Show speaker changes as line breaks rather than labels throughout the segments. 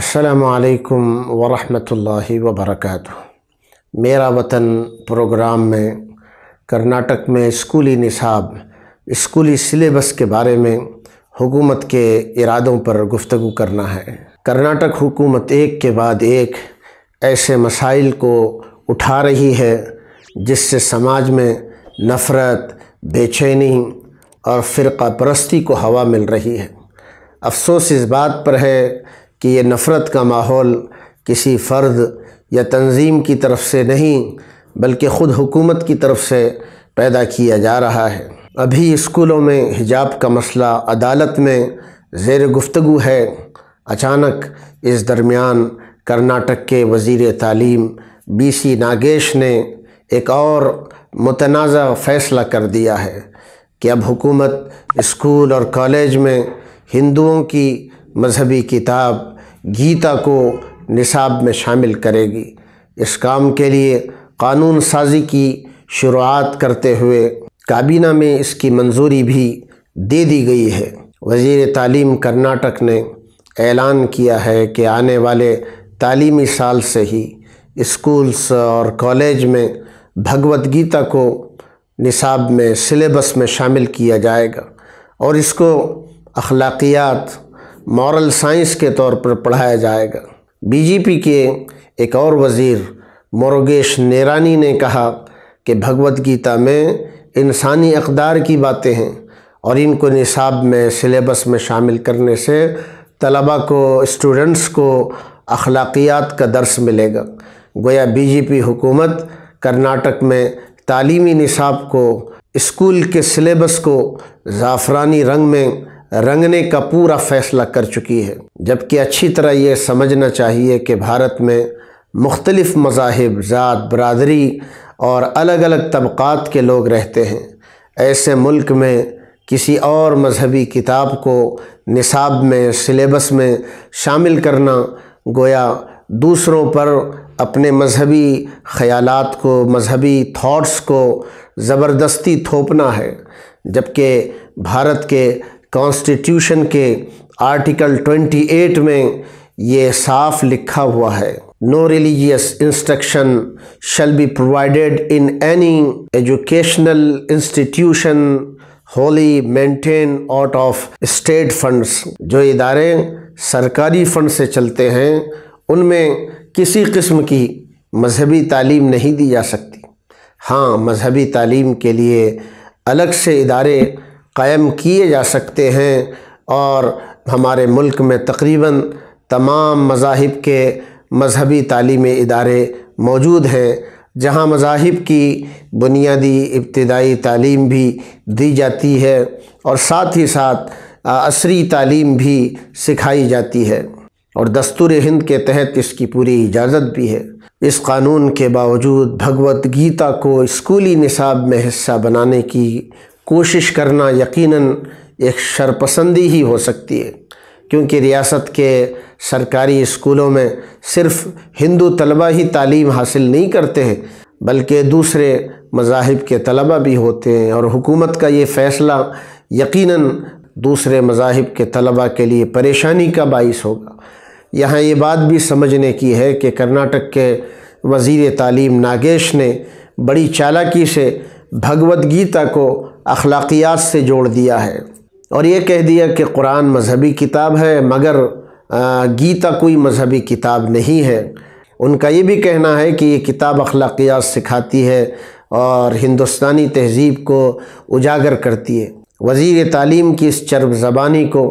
अस्सलाम वालेकुम वरहमतुल्लाहि मेरा वतन प्रोग्राम में कर्नाटक में स्कूली निसाब स्कूली सिलेबस के बारे में हुकूमत के इरादों पर गुफ्तु करना है कर्नाटक हुकूमत एक के बाद एक ऐसे मसाइल को उठा रही है जिससे समाज में नफ़रत बेचैनी और फ़िरका परस्ती को हवा मिल रही है अफसोस इस बात पर है कि ये नफ़रत का माहौल किसी फ़र्द या तंजीम की तरफ से नहीं बल्कि ख़ुद हुकूमत की तरफ से पैदा किया जा रहा है अभी स्कूलों में हिजाब का मसला अदालत में ज़ेर गुफ्तु है अचानक इस दरमियान कर्नाटक के वज़ी तालीम बी सी नागेश ने एक और मुतनाज़ फ़ैसला कर दिया है कि अब हुकूमत स्कूल और कॉलेज में हिंदुओं की मजहबी किताब गीता को निसाब में शामिल करेगी इस काम के लिए कानून साजी की शुरुआत करते हुए काबीना में इसकी मंजूरी भी दे दी गई है वजीर तालीम कर्नाटक ने ऐलान किया है कि आने वाले तालीमी साल से ही स्कूल्स और कॉलेज में भगवत गीता को निसाब में सिलेबस में शामिल किया जाएगा और इसको अखलाकियात मॉरल साइंस के तौर पर पढ़ाया जाएगा बीजेपी के एक और वज़ीर मोरोगेश नेरानी ने कहा कि भगवत गीता में इंसानी अकदार की बातें हैं और इनको निसाब में सिलेबस में शामिल करने से तलबा को स्टूडेंट्स को अखलाकियात का दर्स मिलेगा गोया बीजेपी हुकूमत कर्नाटक में तालीमी निसाब को स्कूल के सिलेबस को ज़ाफ़रानी रंग में रंगने का पूरा फैसला कर चुकी है जबकि अच्छी तरह ये समझना चाहिए कि भारत में मुख्तलिफ़ मजाहब ज़ात बरदरी और अलग अलग तबक़ात के लोग रहते हैं ऐसे मुल्क में किसी और मजहबी किताब को निसाब में सिलेबस में शामिल करना गोया दूसरों पर अपने मजहबी ख़्याल को मजहबी थाट्स को ज़बरदस्ती थोपना है जबकि भारत के कॉन्स्टिट्यूशन के आर्टिकल 28 में ये साफ लिखा हुआ है no religious instruction shall be provided in any educational institution wholly maintain out of state funds जो इदारे सरकारी फंड से चलते हैं उनमें किसी किस्म की मजहबी तालीम नहीं दी जा सकती हाँ मजहबी तालीम के लिए अलग से इदारे क़ायम किए जा सकते हैं और हमारे मुल्क में तकरीबन तमाम मजाहब के मजहबी तालीमी इदारे मौजूद हैं जहाँ मजाहब की बुनियादी इब्तदाई तालीम भी दी जाती है और साथ ही साथ असरी तालीम भी सिखाई जाती है और दस्तूर हिंद के तहत इसकी पूरी इजाज़त भी है इस कानून के बावजूद भगवत गीता को स्कूली निसाब में हिस्सा बनाने की कोशिश करना यकीनन एक शरपसंदी ही हो सकती है क्योंकि रियासत के सरकारी स्कूलों में सिर्फ हिंदू तलबा ही तालीम हासिल नहीं करते हैं बल्कि दूसरे मजाहब के तलबा भी होते हैं और हुकूमत का ये फ़ैसला यकीनन दूसरे मजाहब के तलबा के लिए परेशानी का बास होगा यहाँ ये बात भी समझने की है कि कर्नाटक के वज़ी तालीम नागेश ने बड़ी चालाकी से भगवत गीता को अखलाकियात से जोड़ दिया है और ये कह दिया कि कुरान मजहबी किताब है मगर गीता कोई मजहबी किताब नहीं है उनका ये भी कहना है कि ये किताब अखलाकियात सिखाती है और हिंदुस्तानी तहजीब को उजागर करती है वजीर तालीम की इस चर्ब ज़बानी को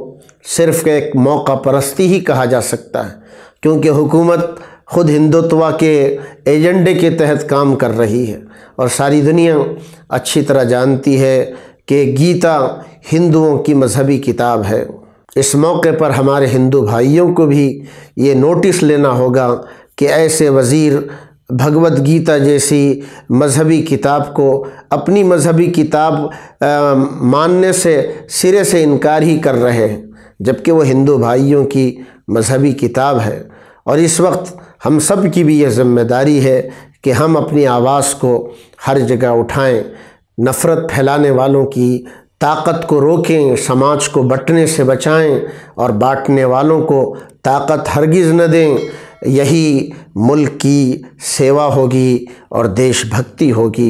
सिर्फ़ एक मौका परस्ती ही कहा जा सकता है क्योंकि हुकूमत खुद हिंदुत्व के एजेंडे के तहत काम कर रही है और सारी दुनिया अच्छी तरह जानती है कि गीता हिंदुओं की मजहबी किताब है इस मौके पर हमारे हिंदू भाइयों को भी ये नोटिस लेना होगा कि ऐसे वज़ीर भगवत गीता जैसी मजहबी किताब को अपनी मजहबी किताब आ, मानने से सिरे से इनकार ही कर रहे हैं जबकि वो हिंदू भाइयों की मजहबी किताब है और इस वक्त हम सब की भी यह जिम्मेदारी है कि हम अपनी आवाज़ को हर जगह उठाएं नफ़रत फैलाने वालों की ताकत को रोकें समाज को बटने से बचाएं और बांटने वालों को ताकत हरगिज़ न दें यही मुल्क की सेवा होगी और देशभक्ति होगी